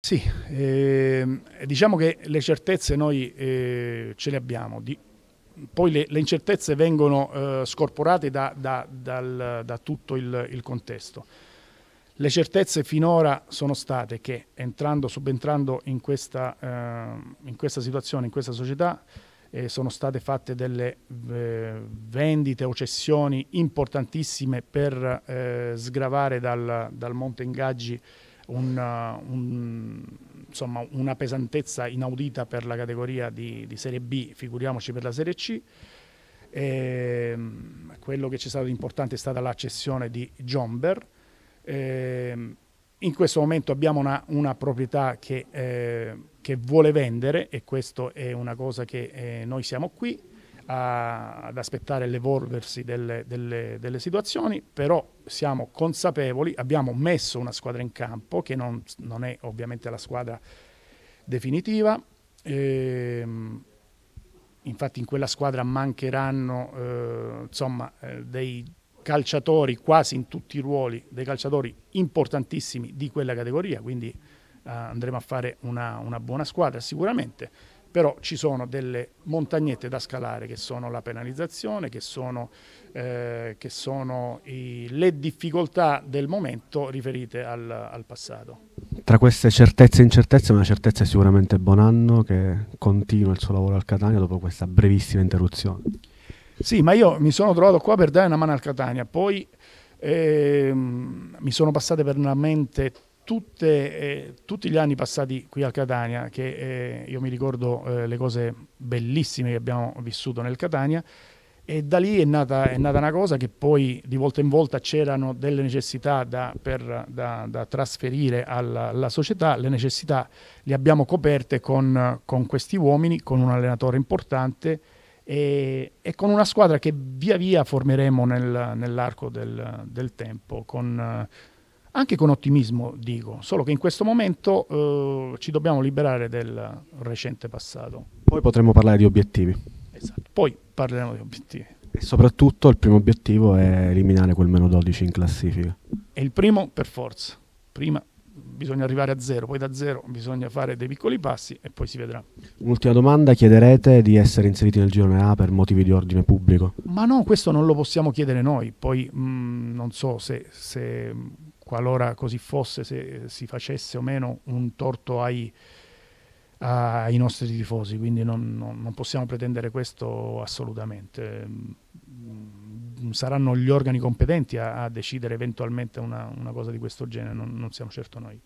Sì, eh, diciamo che le certezze noi eh, ce le abbiamo, Di, poi le, le, incertezze vengono eh, scorporate da, da, dal, da tutto il, il, contesto. Le certezze finora sono state che entrando, subentrando in questa, ehm, in questa situazione, in questa società, eh, sono state fatte delle eh, vendite o cessioni importantissime per eh, sgravare dal, dal monte ingaggi un, uh, un, insomma, una pesantezza inaudita per la categoria di, di Serie B, figuriamoci per la Serie C. E, ehm, quello che ci è stato importante è stata l'accessione di Jomber. E, ehm, in questo momento abbiamo una, una proprietà che, eh, che, vuole vendere e questa è una cosa che eh, noi siamo qui a, ad aspettare l'evolversi delle, delle, delle, situazioni, però siamo consapevoli, abbiamo messo una squadra in campo che non, non è ovviamente la squadra definitiva. Ehm, infatti in quella squadra mancheranno eh, insomma, eh, dei calciatori quasi in tutti i ruoli, dei calciatori importantissimi di quella categoria, quindi eh, andremo a fare una, una buona squadra sicuramente però ci sono delle montagnette da scalare che sono la penalizzazione, che sono, eh, che sono i, le difficoltà del momento riferite al, al passato. Tra queste certezze e incertezze, una certezza è sicuramente Bonanno che continua il suo lavoro al Catania dopo questa brevissima interruzione. Sì, ma io mi sono trovato qua per dare una mano al Catania, poi ehm, mi sono passate per la mente tutte, eh, tutti gli anni passati qui a Catania, che eh, io mi ricordo eh, le cose bellissime che abbiamo vissuto nel Catania, e da lì è nata, è nata una cosa che poi di volta in volta c'erano delle necessità da, per, da, da trasferire alla, alla, società, le necessità le abbiamo coperte con, con questi uomini, con un allenatore importante e, e, con una squadra che via via formeremo nel, nell'arco del, del tempo, con, anche con ottimismo dico, solo che in questo momento eh, ci dobbiamo liberare del recente passato. Poi potremmo parlare di obiettivi. Esatto, poi parleremo di obiettivi. E soprattutto il primo obiettivo è eliminare quel meno 12 in classifica. È il primo per forza, prima bisogna arrivare a zero, poi da zero bisogna fare dei piccoli passi e poi si vedrà. Un'ultima domanda, chiederete di essere inseriti nel girone A per motivi di ordine pubblico? Ma no, questo non lo possiamo chiedere noi, poi mh, mm, non so se, se qualora così fosse, se eh, si facesse o meno un torto ai, ai nostri tifosi, quindi non, non, non, possiamo pretendere questo assolutamente. Mm, saranno gli organi competenti a, a decidere eventualmente una, una, cosa di questo genere, non, non siamo certo noi.